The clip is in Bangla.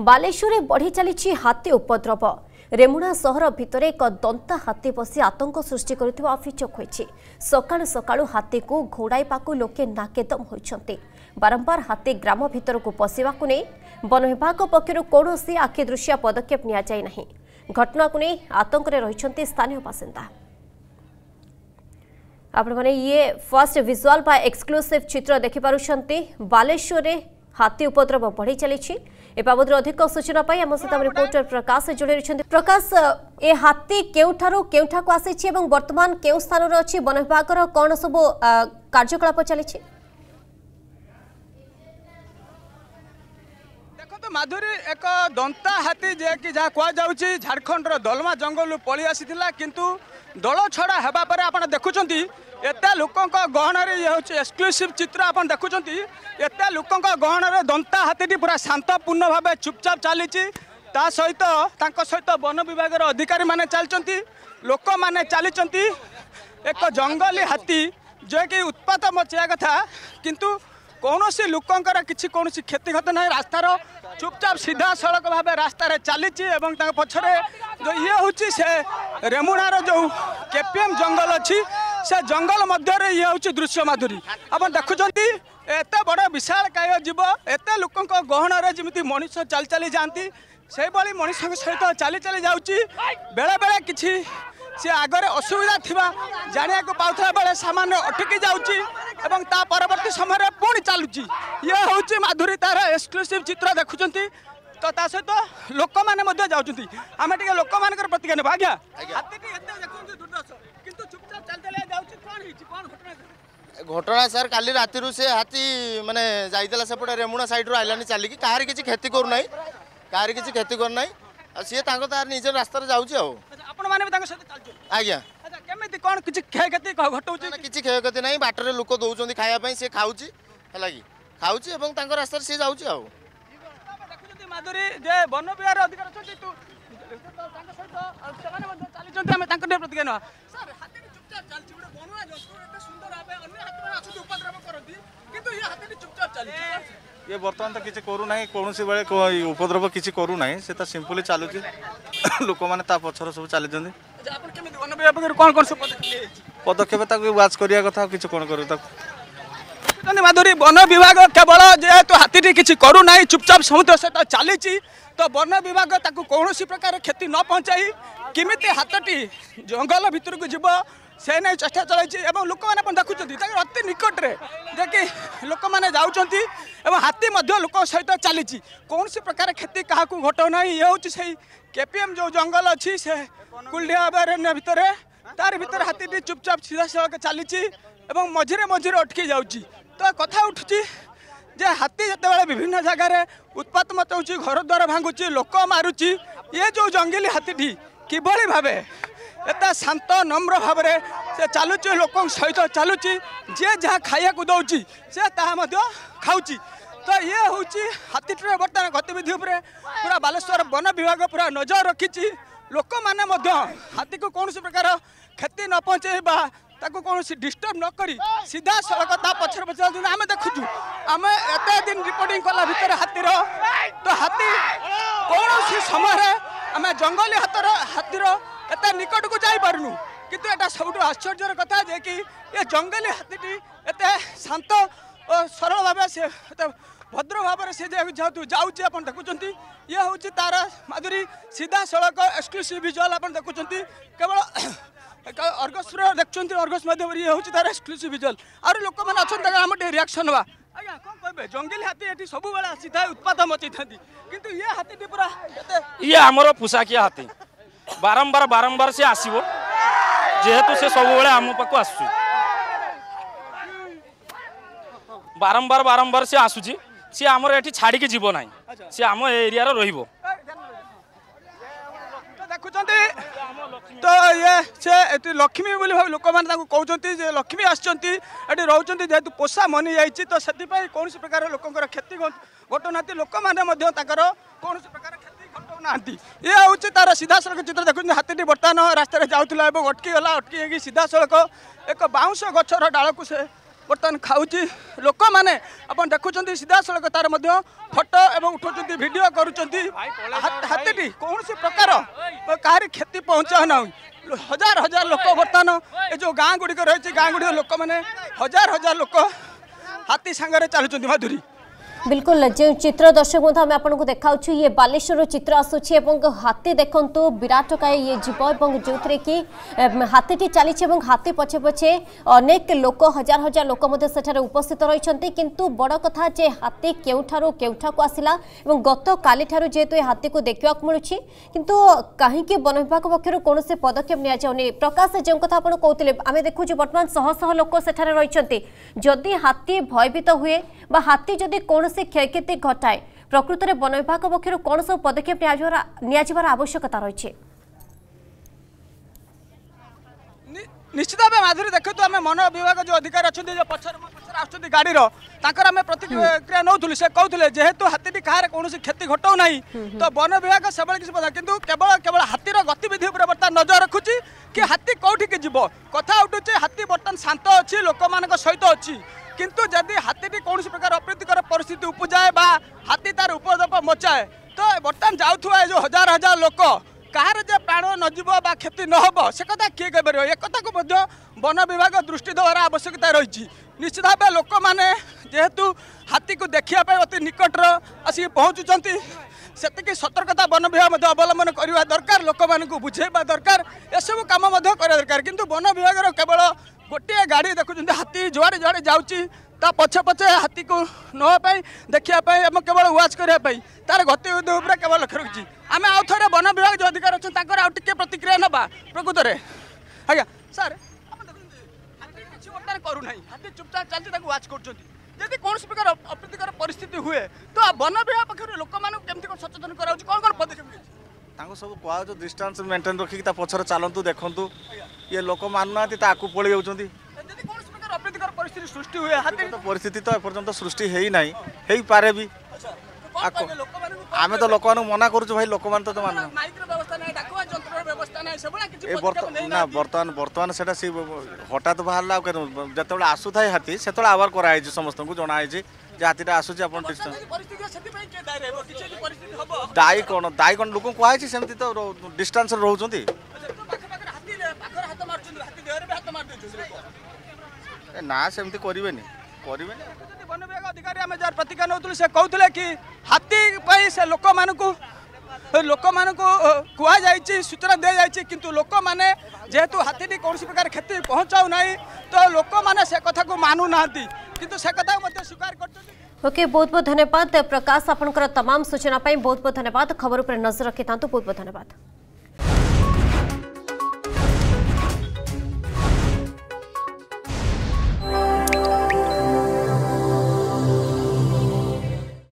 ବାଲେଶ୍ୱରରେ ବଢ଼ି ଚାଲିଛି ହାତୀ ଉପଦ୍ରବ ରେମୁଣା ସହର ଭିତରେ ଏକ ଦନ୍ତା ହାତୀ ବସି ଆତଙ୍କ ସୃଷ୍ଟି କରୁଥିବା ଅଭିଯୋଗ ହୋଇଛି ସକାଳୁ ସକାଳୁ ହାତୀକୁ ଘୋଡ଼ାଇବାକୁ ଲୋକେ ନାକେଦମ ହୋଇଛନ୍ତି ବାରମ୍ବାର ହାତୀ ଗ୍ରାମ ଭିତରକୁ ପଶିବାକୁ ନେଇ ବନ ବିଭାଗ ପକ୍ଷରୁ କୌଣସି ଆଖିଦୃଶିଆ ପଦକ୍ଷେପ ନିଆଯାଇ ନାହିଁ ଘଟଣାକୁ ନେଇ ଆତଙ୍କରେ ରହିଛନ୍ତି ସ୍ଥାନୀୟ ବାସିନ୍ଦା ଆପଣମାନେ ଇଏ ଫାଷ୍ଟ ଭିଜୁଆଲ୍ ବା ଏକ୍ସକ୍ଲୁସିଭ୍ ଚିତ୍ର ଦେଖିପାରୁଛନ୍ତି ବାଲେଶ୍ୱରରେ ହାତୀ ଉପଦ୍ରବ ବଢ଼ି ଚାଲିଛି এ অধিক সূচনা পাই আমার সাথে আমার রিপোর্টর প্রকাশ যোড়ে রয়েছেন প্রকাশ এ হাতি কেউঠারু কেউঠাকু আসিছি এবং বর্তমান কেউ স্থানরে অছি বন বিভাগের কোন সব কার্যকলাপ চলিছে মাধুরী এক দন্তা হাতি যে কি যা কুয়া কুযাচ্ছে ঝাড়খণ্ডর দলমা জঙ্গল পলি আসি কিন্তু ଦଳ ଛଡ଼ା ହେବା ପରେ ଆପଣ ଦେଖୁଛନ୍ତି ଏତେ ଲୋକଙ୍କ ଗହଣରେ ଇଏ ହେଉଛି ଏକ୍ସକ୍ଲୁସିଭ୍ ଚିତ୍ର ଆପଣ ଦେଖୁଛନ୍ତି ଏତେ ଲୋକଙ୍କ ଗହଣରେ ଦନ୍ତା ହାତୀଟି ପୁରା ଶାନ୍ତପୂର୍ଣ୍ଣ ଭାବେ ଚୁପଚାପ୍ ଚାଲିଛି ତା ସହିତ ତାଙ୍କ ସହିତ ବନ ବିଭାଗର ଅଧିକାରୀମାନେ ଚାଲିଛନ୍ତି ଲୋକମାନେ ଚାଲିଛନ୍ତି ଏକ ଜଙ୍ଗଲୀ ହାତୀ ଯିଏକି ଉତ୍ପାତ ମଚେଇବା କଥା କିନ୍ତୁ କୌଣସି ଲୋକଙ୍କର କିଛି କୌଣସି କ୍ଷତିଗତ ନାହିଁ ରାସ୍ତାର চুপচাপ সিধা সড়ক ভাবে রাস্তায় চালিছি এবং তা পছরে ইয়ে হচ্ছে সে রেমুনার যে কেপিএম জঙ্গল অছি সে জঙ্গল মধ্যে ইয়ে হচ্ছে দৃশ্য মাধুরী আপনার দেখুম এত বড় বিশাল কায় জীব এত লোক গহণরে যেমি মানুষ চাল চাল যাতে সেইভাবে মানুষ সহ চাল চাল যাচ্ছি বেড়ে বেড়ে কিছু সে আগরে অসুবিধা থাকা জাঁয়া পাওয়া বেড়ে সামান্য অটকি যাচ্ছি এবং তা পরবর্তী সময় পুঁ চালুচি ইয়ে হচ্ছে মাধুরী তার এক্সক্লুসিভ চিত্র দেখুম তো তা সহ লোক মানে যাচ্ছেন আমি টিকি লোক মান প্রতীক্ষা নেব আজ্ঞা ঘটনা স্যার কাল রাতি সে হাতি মানে যাই সেপটে রেমুনা সাইড রু আইলানি চালিকি কাহার কিছু ক্ষতি করু না কাহার কিছু ক্ষতি করু না সি তা নিজের রাস্তায় যাচ্ছে আ ଆପଣମାନେ ବି ତାଙ୍କ ସହିତ ଚାଲିଛନ୍ତି ଆଜ୍ଞା ଆଚ୍ଛା କେମିତି କ'ଣ କିଛି କ୍ଷୟକ୍ଷତି ଘଟଉଛି କିଛି କ୍ଷୟକ୍ଷତି ନାହିଁ ବାଟରେ ଲୋକ ଦେଉଛନ୍ତି ଖାଇବା ପାଇଁ ସେ ଖାଉଛି ହେଲା କି ଖାଉଛି ଏବଂ ତାଙ୍କ ରାସ୍ତାରେ ସିଏ ଯାଉଛି ଆଉ ଦେଖୁଛନ୍ତି ମାଧୁରୀ ଯେ ବନ ବିହାର ଅଧିକାର ଅଛନ୍ତି ତାଙ୍କ ସହିତ ସେମାନେ ମଧ୍ୟ ଚାଲିଛନ୍ତି ଆମେ ତାଙ୍କ ପ୍ରତିଜ୍ଞା ନେବା ସାର୍ ହାତୀଟି ଚୁପଚାପ ଚାଲିଛି ଗୋଟେ ବଣୁଆ ଜନ୍ତୁ ଏତେ ସୁନ୍ଦର ଭାବେ ଅନ୍ୟ ହାତୀମାନେ ଆସନ୍ତି ଉପଦ୍ରବ କରନ୍ତି କିନ୍ତୁ ଇଏ ହାତୀଟି ଚୁପଚାପ ଚାଲିଛି ଇଏ ବର୍ତ୍ତମାନ ତ କିଛି କରୁନାହିଁ କୌଣସି ବେଳେ ଉପଦ୍ରବ କିଛି କରୁନାହିଁ ସେ ତ ସିମ୍ପଲି ଚାଲୁଛି ଲୋକମାନେ ତା ପଛରେ ସବୁ ଚାଲିଛନ୍ତି କ'ଣ କ'ଣ ପଦକ୍ଷେପ ତାକୁ ୱାଚ୍ କରିବା କଥା ଆଉ କିଛି କ'ଣ କରିବ ତାକୁ মাধুরী বন বিভাগ কেবল যেহেতু হাতীটি কিছু করু না চুপচাপ সমুদ্র সহ চালছি তো বন বিভাগ তাকে কৌশি প্রকার ক্ষতি ন পঞ্চাই কমিটি হাতটি জঙ্গল ভিতরক যাব ସେ ନେଇ ଚେଷ୍ଟା ଚଳାଇଛି ଏବଂ ଲୋକମାନେ ଆପଣ ଦେଖୁଛନ୍ତି ତାଙ୍କ ଅତି ନିକଟରେ ଯାହାକି ଲୋକମାନେ ଯାଉଛନ୍ତି ଏବଂ ହାତୀ ମଧ୍ୟ ଲୋକଙ୍କ ସହିତ ଚାଲିଛି କୌଣସି ପ୍ରକାର କ୍ଷତି କାହାକୁ ଘଟାଉନାହିଁ ଇଏ ହେଉଛି ସେଇ କେପିଏମ୍ ଯେଉଁ ଜଙ୍ଗଲ ଅଛି ସେ କୁଲଡ଼ିଆ ଅଭୟାରଣ୍ୟ ଭିତରେ ତାରି ଭିତରେ ହାତୀଟି ଚୁପଚାପ ସିଧାସଳଖ ଚାଲିଛି ଏବଂ ମଝିରେ ମଝିରେ ଅଟକି ଯାଉଛି ତ କଥା ଉଠୁଛି ଯେ ହାତୀ ଯେତେବେଳେ ବିଭିନ୍ନ ଜାଗାରେ ଉତ୍ପାତ ମଚାଉଛି ଘରଦ୍ୱାର ଭାଙ୍ଗୁଛି ଲୋକ ମାରୁଛି ଇଏ ଯେଉଁ ଜଙ୍ଗଲୀ ହାତୀଟି କିଭଳି ଭାବେ ଏତେ ଶାନ୍ତ ନମ୍ର ଭାବରେ ସେ ଚାଲୁଛି ଲୋକଙ୍କ ସହିତ ଚାଲୁଛି ଯିଏ ଯାହା ଖାଇବାକୁ ଦେଉଛି ସେ ତାହା ମଧ୍ୟ ଖାଉଛି ତ ଇଏ ହେଉଛି ହାତୀଟିର ବର୍ତ୍ତମାନ ଗତିବିଧି ଉପରେ ପୁରା ବାଲେଶ୍ୱର ବନ ବିଭାଗ ପୁରା ନଜର ରଖିଛି ଲୋକମାନେ ମଧ୍ୟ ହାତୀକୁ କୌଣସି ପ୍ରକାର କ୍ଷତି ନ ପହଞ୍ଚାଇବା ତାକୁ କୌଣସି ଡିଷ୍ଟର୍ବ ନ କରି ସିଧାସଳଖ ତା ପଛରେ ପଛରେ ଯାଉଛନ୍ତି ଆମେ ଦେଖୁଛୁ ଆମେ ଏତେ ଦିନ ରିପୋର୍ଟିଂ କଲା ଭିତରେ ହାତୀର ତ ହାତୀ କୌଣସି ସମୟରେ ଆମେ ଜଙ୍ଗଲୀ ହାତର ହାତୀର एत निकट को कितु कि सब आश्चर्य कथा जे कि ये जंगली हाथी एत शांत और सरल भाव से भद्र भाव से जाऊँगी देखुं ये हूँ तार माधुरी सीधा सड़क एक्सक्लूसीव भिजुआल आप देखुं केवल अर्गस देखुं अर्गस मध्यम ये हूँ तार एक्सक्लूसीव भिजुआल आर लोक मैंने अच्छा आम टे रियाक्शन हाँ अज्ञा कौन कह जंगली हाथी ये सब आसी था उत्पाद मची था कि ये हाथी पूरा ये आम पोशाकिया हाथी ବାରମ୍ବାର ବାରମ୍ବାର ସେ ଆସିବ ଯେହେତୁ ସେ ସବୁବେଳେ ଆମ ପାଖକୁ ଆସୁଛି ବାରମ୍ବାର ବାରମ୍ବାର ସେ ଆସୁଛି ସିଏ ଆମର ଏଠି ଛାଡ଼ିକି ଯିବ ନାହିଁ ସିଏ ଆମ ଏରିଆର ରହିବ ଦେଖୁଛନ୍ତି ତ ଇଏ ସେ ଏଠି ଲକ୍ଷ୍ମୀ ବୋଲି ଭାବି ଲୋକମାନେ ତାଙ୍କୁ କହୁଛନ୍ତି ଯେ ଲକ୍ଷ୍ମୀ ଆସିଛନ୍ତି ଏଠି ରହୁଛନ୍ତି ଯେହେତୁ ପୋଷା ମନିଯାଇଛି ତ ସେଥିପାଇଁ କୌଣସି ପ୍ରକାର ଲୋକଙ୍କର କ୍ଷତି ଘଟୁନାହାନ୍ତି ଲୋକମାନେ ମଧ୍ୟ ତାଙ୍କର କୌଣସି ପ୍ରକାର यहाँ सीधा सड़क चित्र देखिन्छ हाती बर्तारे जाऊँलाटकिगला सीधा सड़क एक बाँस गछ र डालकु बर्तन खाऊँ लोके आउँछ एवं त भिड गरुन्छ हातीटी कनौसि प्रकार कहाँ क्षति पहुँच नहुँ हजार हजार लोक बर्तान गाँगुडीको गाँउ गुडिक लोक मैले हजार हजार लोक हाती साङ्गले चाहन्छ माधुरी बिल्कुल जो चित्र दर्शक बंधु आम आपको देखा ये बालेश्वर चित्र आसूची और हाथी देखु विराट काय ये जीव और जो थे कि हाथीटी चली हाथी पछे पछे अनेक लोक हजार हजार लोक उपस्थित रही किंतु बड़ कथा जे हाथी केउठारो केउठा को आसला गत काली ठारू जेहेतु ये हाथी को देखा मिलूँ किंतु कहीं वन विभाग पक्षर कौन से पदक्षेप नि प्रकाश जो कथा आप कहते आम देखु बर्तमान शह शह लोक से रही जदि हाथी भयभीत हुए हाथी जदि कौन କୌଣସି କ୍ଷୟକ୍ଷତି ଘଟାଏ ପ୍ରକୃତରେ ବନ ବିଭାଗ ପକ୍ଷରୁ କ'ଣ ସବୁ ପଦକ୍ଷେପ ନିଆଯିବାର ଆବଶ୍ୟକତା ରହିଛି ନିଶ୍ଚିତ ଭାବେ ମାଧୁରୀ ଦେଖନ୍ତୁ ଆମେ ମନ ବିଭାଗ ଯେଉଁ ଅଧିକାରୀ ଅଛନ୍ତି ଯେଉଁ ପଛରେ ପଛରେ ଆସୁଛନ୍ତି ଗାଡ଼ିର ତାଙ୍କର ଆମେ ପ୍ରତିକ୍ରିୟା ନେଉଥିଲୁ ସେ କହୁଥିଲେ ଯେହେତୁ ହାତୀଟି କାହାର କୌଣସି କ୍ଷତି ଘଟାଉ ନାହିଁ ତ ବନ ବିଭାଗ ସେଭଳି କିଛି କଥା କିନ୍ତୁ କେବଳ କେବଳ ହାତୀର ଗତିବିଧି ଉପରେ ବର୍ତ୍ତମାନ ନଜର ରଖୁଛି କି ହାତୀ କେଉଁଠିକି ଯିବ କଥା ଉଠୁଛି ହାତୀ ବର୍ତ୍ତମାନ ଶାନ୍ତ ଅଛି ଲୋକମାନଙ୍କ ସହିତ ଅଛି কিন্তু যদি হাতীটি কৌশি প্রকার অপ্রীতিকর পরিস্থিতি উপজায় বা হাতি তার উপদ্রব মচায় তো বর্তমান যাওয়া এই যে হাজার হাজার লোক কাহার যে প্রাণ নযিব বা ক্ষতি নহব সে কথা কি কেপার এ কথা বন বিভাগ দৃষ্টি দেওয়ার আবশ্যকতা রয়েছে নিশ্চিত ভাবে লোক মানে যেহেতু হাতী কু দেখা অতি নিকটর আসি পৌঁছুচার সেতিকি সতর্কতা বন বিভাগ অবলম্বন করা দরকার লোক মানুষ বুঝাইবা দরকার এসব কাম করা দরকার কিন্তু বন বিভাগের কেবল ଗୋଟିଏ ଗାଡ଼ି ଦେଖୁଛନ୍ତି ହାତୀ ଯୁଆଡ଼େ ଯୁଆଡ଼େ ଯାଉଛି ତା ପଛେ ପଛେ ହାତୀକୁ ନେବା ପାଇଁ ଦେଖିବା ପାଇଁ ଏବଂ କେବଳ ୱାଚ୍ କରିବା ପାଇଁ ତାର ଗତିବିଧି ଉପରେ କେବଳ ଲକ୍ଷ୍ୟ ରଖିଛି ଆମେ ଆଉ ଥରେ ବନ ବିଭାଗ ଯେଉଁ ଅଧିକାର ଅଛନ୍ତି ତାଙ୍କର ଆଉ ଟିକେ ପ୍ରତିକ୍ରିୟା ନେବା ପ୍ରକୃତରେ ଆଜ୍ଞା ସାର୍ ଆପଣ ଦେଖୁଛନ୍ତି ହାତୀ କିଛି ଗୋଟାରେ କରୁନାହିଁ ହାତୀ ଚୁପଚାପ ଚାଲିଛି ତାକୁ ୱାଚ୍ କରୁଛନ୍ତି ଯଦି କୌଣସି ପ୍ରକାର ଅପ୍ରୀତିକର ପରିସ୍ଥିତି ହୁଏ ତ ବନ ବିଭାଗ ପକ୍ଷରୁ ଲୋକମାନଙ୍କୁ କେମିତି କ'ଣ ସଚେତନ କରାଯାଉଛି କ'ଣ କ'ଣ ପଦକ୍ଷେପ ତାଙ୍କୁ ସବୁ କୁହାଯାଉଛି ଡିଷ୍ଟାନ୍ସ ମେଣ୍ଟେନ୍ ରଖିକି ତା ପଛରେ ଚାଲନ୍ତୁ ଦେଖନ୍ତୁ ଆଜ୍ଞା ଇଏ ଲୋକ ମାନୁନାହାନ୍ତି ତାକୁ ପଳେଇ ଯାଉଛନ୍ତି ପରିସ୍ଥିତି ତ ଏପର୍ଯ୍ୟନ୍ତ ସୃଷ୍ଟି ହେଇନାହିଁ ହେଇପାରେ ବି ଆମେ ତ ଲୋକମାନଙ୍କୁ ମନା କରୁଛୁ ଭାଇ ଲୋକମାନେ ତ ମାନୁ ନା ବର୍ତ୍ତମାନ ବର୍ତ୍ତମାନ ସେଇଟା ସେ ହଠାତ୍ ବାହାରିଲା ଆଉ ଯେତେବେଳେ ଆସୁଥାଏ ହାତୀ ସେତେବେଳେ ଆୱାର କରାହେଇଛି ସମସ୍ତଙ୍କୁ ଜଣାହେଇଛି যে হাতিটা আসুচি আপনার দায়ী কোণ দায়ী কোণ লোক কুহাইছি সেমতি তো ଡିଷ୍ଟାନ୍ସରେ ରହୁଛନ୍ତି ना से अधिकारी से कहते कि हाथी से लोक मान लोक मान कई सूचना दि जाए कि लोक मैंने जेहेतु हाथी कौन प्रकार क्षति पहुँचा ना तो लोक मैंने से कथा को मानु ना कि स्वीकार कर ओके बहुत बहुत धन्यवाद प्रकाश आपंकर तमाम सूचना पर बहुत बहुत धन्यवाद खबर पर नजर रखी था बहुत बहुत धन्यवाद